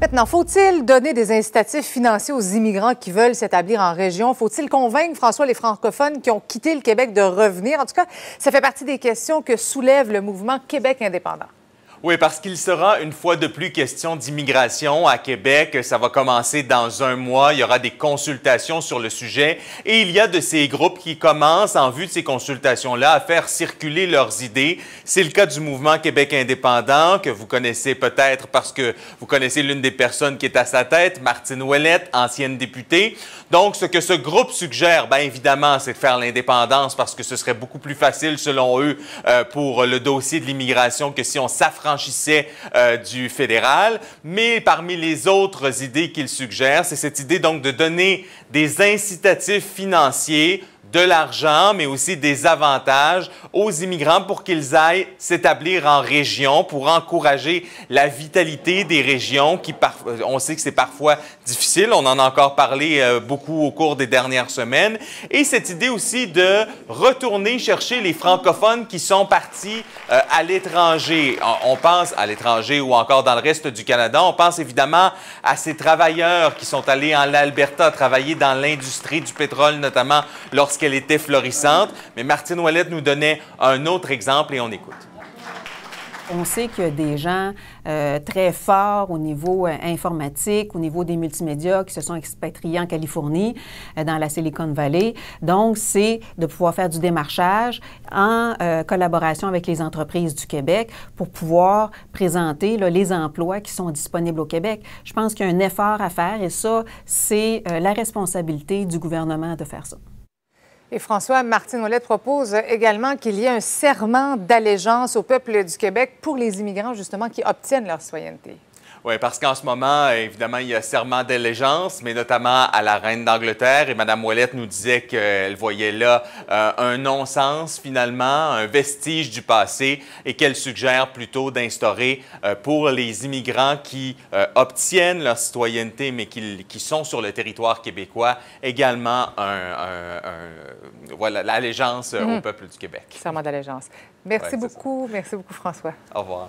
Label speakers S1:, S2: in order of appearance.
S1: Maintenant, faut-il donner des incitatifs financiers aux immigrants qui veulent s'établir en région? Faut-il convaincre, François, les francophones qui ont quitté le Québec de revenir? En tout cas, ça fait partie des questions que soulève le mouvement Québec indépendant.
S2: Oui, parce qu'il sera une fois de plus question d'immigration à Québec. Ça va commencer dans un mois. Il y aura des consultations sur le sujet. Et il y a de ces groupes qui commencent, en vue de ces consultations-là, à faire circuler leurs idées. C'est le cas du mouvement Québec indépendant, que vous connaissez peut-être parce que vous connaissez l'une des personnes qui est à sa tête, Martine Ouellette, ancienne députée. Donc, ce que ce groupe suggère, bien évidemment, c'est de faire l'indépendance parce que ce serait beaucoup plus facile, selon eux, euh, pour le dossier de l'immigration que si on s'affranchit euh, du fédéral. Mais parmi les autres idées qu'il suggère, c'est cette idée donc de donner des incitatifs financiers de l'argent, mais aussi des avantages aux immigrants pour qu'ils aillent s'établir en région, pour encourager la vitalité des régions qui, on sait que c'est parfois difficile, on en a encore parlé euh, beaucoup au cours des dernières semaines, et cette idée aussi de retourner chercher les francophones qui sont partis euh, à l'étranger. On pense à l'étranger ou encore dans le reste du Canada, on pense évidemment à ces travailleurs qui sont allés en Alberta travailler dans l'industrie du pétrole, notamment lorsqu'ils qu'elle était florissante. Mais Martine Ouellet nous donnait un autre exemple et on écoute.
S3: On sait qu'il y a des gens euh, très forts au niveau euh, informatique, au niveau des multimédias qui se sont expatriés en Californie, euh, dans la Silicon Valley. Donc, c'est de pouvoir faire du démarchage en collaboration avec les entreprises du Québec pour pouvoir présenter les emplois qui sont disponibles au Québec. Je pense qu'il y a un effort à faire et ça, c'est la responsabilité du gouvernement de faire ça.
S1: Et François martin Ouellet propose également qu'il y ait un serment d'allégeance au peuple du Québec pour les immigrants, justement, qui obtiennent leur citoyenneté.
S3: Oui,
S2: parce qu'en ce moment, évidemment, il y a serment d'allégeance, mais notamment à la reine d'Angleterre. Et Mme Ouellette nous disait qu'elle voyait là euh, un non-sens, finalement, un vestige du passé, et qu'elle suggère plutôt d'instaurer euh, pour les immigrants qui euh, obtiennent leur citoyenneté, mais qui, sont sur le territoire québécois, également un, voilà, l'allégeance au mhm. peuple du Québec.
S1: Serment d'allégeance. Merci beaucoup. Merci beaucoup, François.
S2: Au revoir.